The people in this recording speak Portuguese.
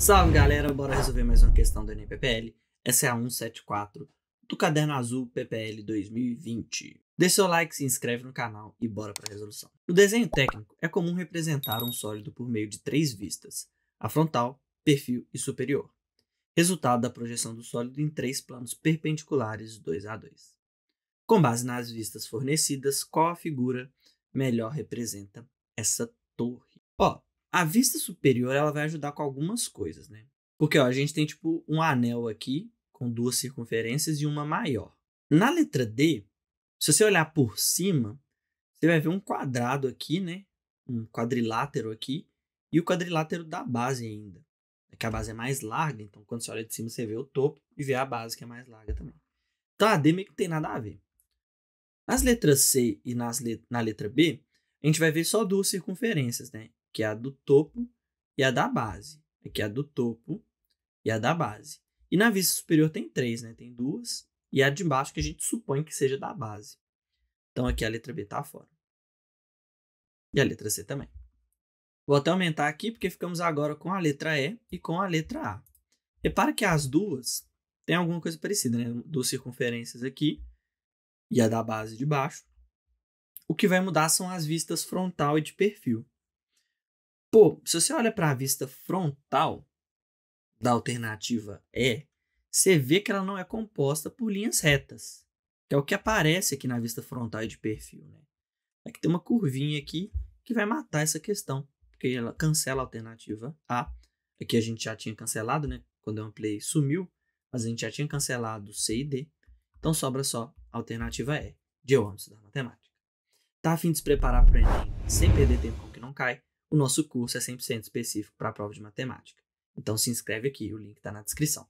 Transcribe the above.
Salve galera, bora resolver mais uma questão do NPPL. Essa é a 174 do Caderno Azul PPL 2020. Deixe seu like, se inscreve no canal e bora para a resolução. No desenho técnico, é comum representar um sólido por meio de três vistas: a frontal, perfil e superior, resultado da projeção do sólido em três planos perpendiculares 2 a 2. Com base nas vistas fornecidas, qual a figura melhor representa essa torre? Ó, a vista superior, ela vai ajudar com algumas coisas, né? Porque, ó, a gente tem, tipo, um anel aqui, com duas circunferências e uma maior. Na letra D, se você olhar por cima, você vai ver um quadrado aqui, né? Um quadrilátero aqui, e o quadrilátero da base ainda. É que a base é mais larga, então quando você olha de cima, você vê o topo e vê a base que é mais larga também. Então a D meio que não tem nada a ver. Nas letras C e nas let na letra B, a gente vai ver só duas circunferências, né? que é a do topo e a da base. Aqui é a do topo e a da base. E na vista superior tem três, né? Tem duas. E a de baixo que a gente supõe que seja da base. Então aqui a letra B está fora. E a letra C também. Vou até aumentar aqui porque ficamos agora com a letra E e com a letra A. Repara que as duas têm alguma coisa parecida, né? Duas circunferências aqui e a da base de baixo. O que vai mudar são as vistas frontal e de perfil. Pô, se você olha para a vista frontal da alternativa E, você vê que ela não é composta por linhas retas, que é o que aparece aqui na vista frontal e de perfil. Né? É que tem uma curvinha aqui que vai matar essa questão, porque ela cancela a alternativa A. Aqui a gente já tinha cancelado, né? Quando eu ampliei, sumiu, mas a gente já tinha cancelado C e D. Então sobra só a alternativa E, de eu amo estudar matemática. Tá a fim de se preparar para o Enem sem perder tempo com o que não cai? o nosso curso é 100% específico para a prova de matemática. Então se inscreve aqui, o link está na descrição.